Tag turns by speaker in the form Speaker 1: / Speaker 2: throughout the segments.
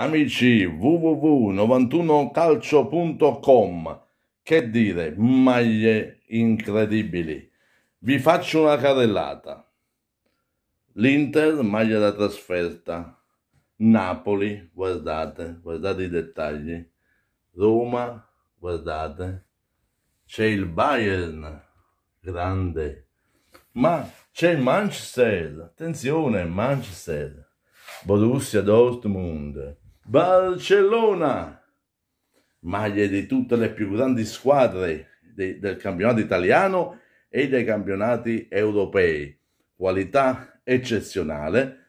Speaker 1: Amici www.91calcio.com Che dire, maglie incredibili. Vi faccio una carrellata. L'Inter, maglia da trasferta. Napoli, guardate, guardate i dettagli. Roma, guardate. C'è il Bayern, grande. Ma c'è il Manchester, attenzione, Manchester. Borussia Dortmund, Barcellona, maglie di tutte le più grandi squadre de, del campionato italiano e dei campionati europei. Qualità eccezionale.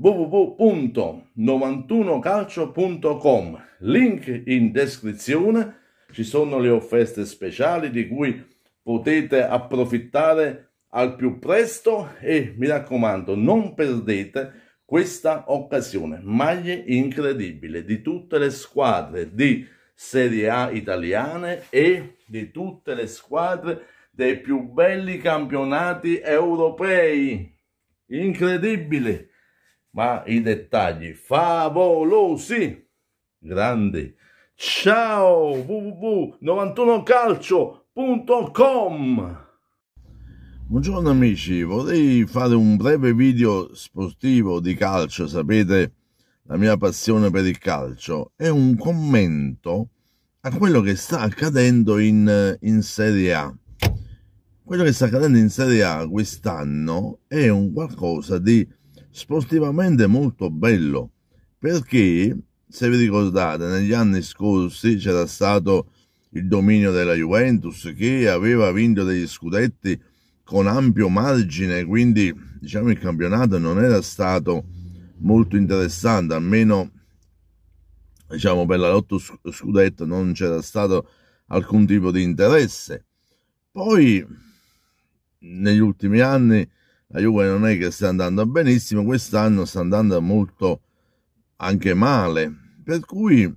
Speaker 1: www.91calcio.com Link in descrizione. Ci sono le offerte speciali di cui potete approfittare al più presto e mi raccomando non perdete questa occasione. Maglie incredibile di tutte le squadre di Serie A italiane e di tutte le squadre dei più belli campionati europei. Incredibile, ma i dettagli favolosi, grandi. Ciao www.91calcio.com Buongiorno amici, vorrei fare un breve video sportivo di calcio, sapete la mia passione per il calcio, è un commento a quello che sta accadendo in, in Serie A. Quello che sta accadendo in Serie A quest'anno è un qualcosa di sportivamente molto bello, perché se vi ricordate negli anni scorsi c'era stato il dominio della Juventus che aveva vinto degli scudetti con ampio margine, quindi diciamo il campionato non era stato molto interessante, almeno diciamo per la lotto scudetto non c'era stato alcun tipo di interesse. Poi negli ultimi anni la Juve non è che stia andando benissimo, quest'anno sta andando molto anche male, per cui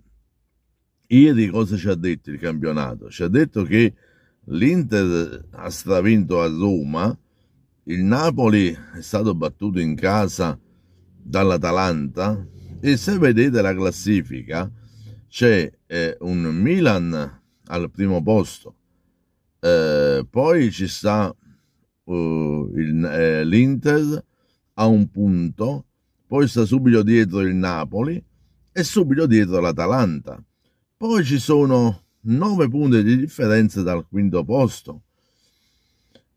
Speaker 1: ieri cosa ci ha detto il campionato? Ci ha detto che l'Inter ha stravinto a Roma, il Napoli è stato battuto in casa dall'Atalanta e se vedete la classifica c'è eh, un Milan al primo posto, eh, poi ci sta uh, il, eh, l'Inter a un punto, poi sta subito dietro il Napoli e subito dietro l'Atalanta. Poi ci sono 9 punti di differenza dal quinto posto.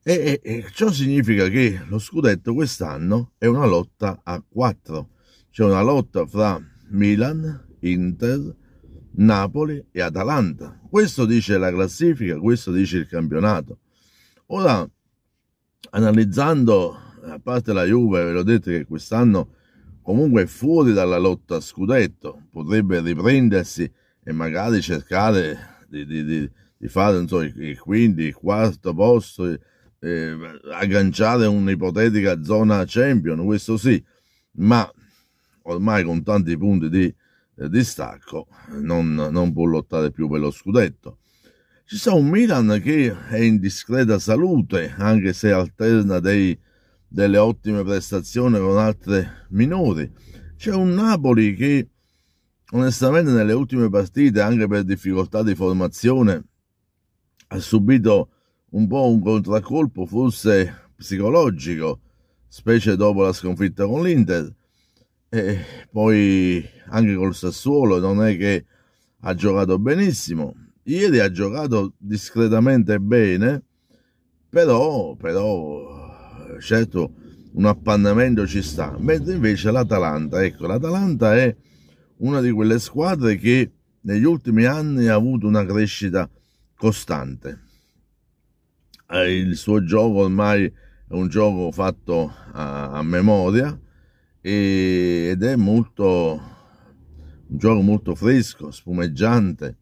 Speaker 1: E, e, e, ciò significa che lo scudetto quest'anno è una lotta a 4. C'è una lotta fra Milan, Inter, Napoli e Atalanta. Questo dice la classifica, questo dice il campionato. Ora, analizzando, a parte la Juve, ve l'ho detto che quest'anno comunque è fuori dalla lotta a scudetto, potrebbe riprendersi e magari cercare di, di, di, di fare non il quinto, il quarto posto, eh, agganciare un'ipotetica zona champion, questo sì, ma ormai con tanti punti di eh, distacco non, non, può lottare più per lo scudetto. Ci sta un Milan che è in discreta salute, anche se alterna dei, delle ottime prestazioni con altre minori. C'è un Napoli che onestamente nelle ultime partite, anche per difficoltà di formazione, ha subito un po' un contraccolpo, forse psicologico, specie dopo la sconfitta con l'Inter. E poi anche col Sassuolo non è che ha giocato benissimo. Ieri ha giocato discretamente bene, però, però certo un appannamento ci sta. Mentre invece l'Atalanta, ecco, l'Atalanta è una di quelle squadre che negli ultimi anni ha avuto una crescita costante. Eh, il suo gioco ormai è un gioco fatto a, a memoria e, ed è molto un gioco molto fresco, spumeggiante.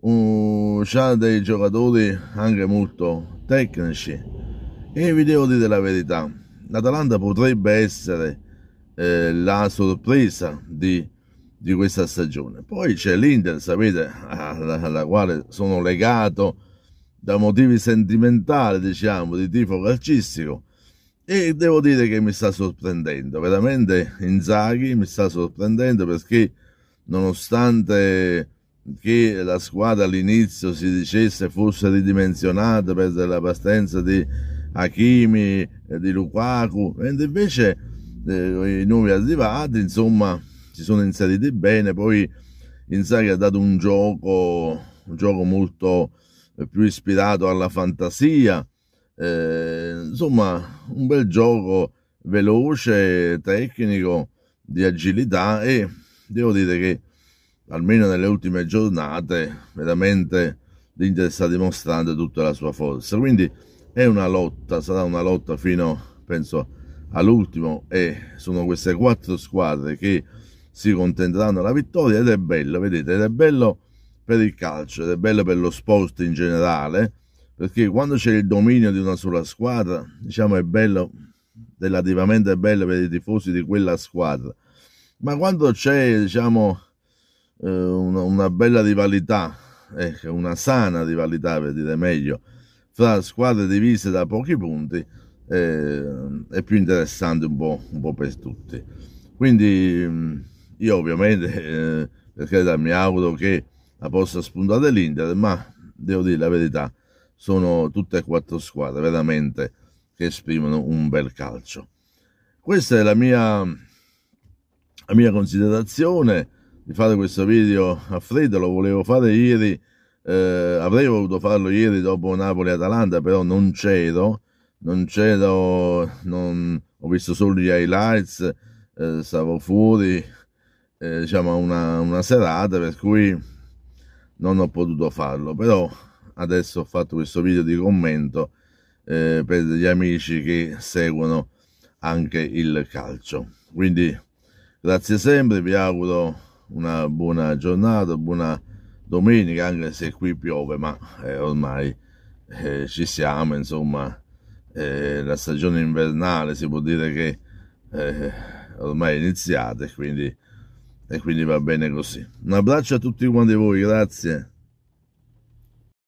Speaker 1: Uh, ha dei giocatori anche molto tecnici e vi devo dire la verità l'Atalanta potrebbe essere eh, la sorpresa di di questa stagione. Poi c'è l'Inter, sapete, alla, alla quale sono legato da motivi sentimentali, diciamo, di tifo calcistico e devo dire che mi sta sorprendendo, veramente Inzaghi mi sta sorprendendo perché nonostante che la squadra all'inizio si dicesse fosse ridimensionata per la partenza di Hakimi, e di Lukaku, mentre invece eh, i nuovi arrivati, insomma, si sono inseriti bene, poi Inzaghi ha dato un gioco, un gioco molto eh, più ispirato alla fantasia, eh, insomma un bel gioco veloce, tecnico, di agilità e devo dire che almeno nelle ultime giornate veramente l'Inter sta dimostrando tutta la sua forza. Quindi è una lotta, sarà una lotta fino penso all'ultimo e sono queste quattro squadre che si contenteranno la vittoria ed è bello, vedete, ed è bello per il calcio, ed è bello per lo sport in generale, perché quando c'è il dominio di una sola squadra, diciamo è bello, relativamente bello per i tifosi di quella squadra, ma quando c'è, diciamo, eh, una, bella rivalità, ecco, una sana rivalità per dire meglio, fra squadre divise da pochi punti, eh, è più interessante un po', un po per tutti. Quindi mm, io ovviamente, eh, perché mi auguro che la possa spuntare l'Inter, ma devo dire la verità, sono tutte e quattro squadre veramente che esprimono un bel calcio. Questa è la mia, la mia considerazione di fare questo video a freddo, lo volevo fare ieri, eh, avrei voluto farlo ieri dopo Napoli-Atalanta, però non c'ero, non c'ero, non, ho visto solo gli highlights, eh, stavo fuori, eh, diciamo, una, una serata, per cui non ho potuto farlo, però adesso ho fatto questo video di commento eh, per gli amici che seguono anche il calcio. Quindi grazie sempre, vi auguro una buona giornata, buona domenica, anche se qui piove, ma eh, ormai eh, ci siamo, insomma, eh, la stagione invernale si può dire che eh, ormai è iniziata e quindi e quindi va bene così. Un abbraccio a tutti quanti voi, grazie.